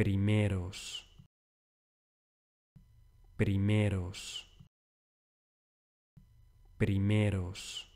primeros, primeros, primeros.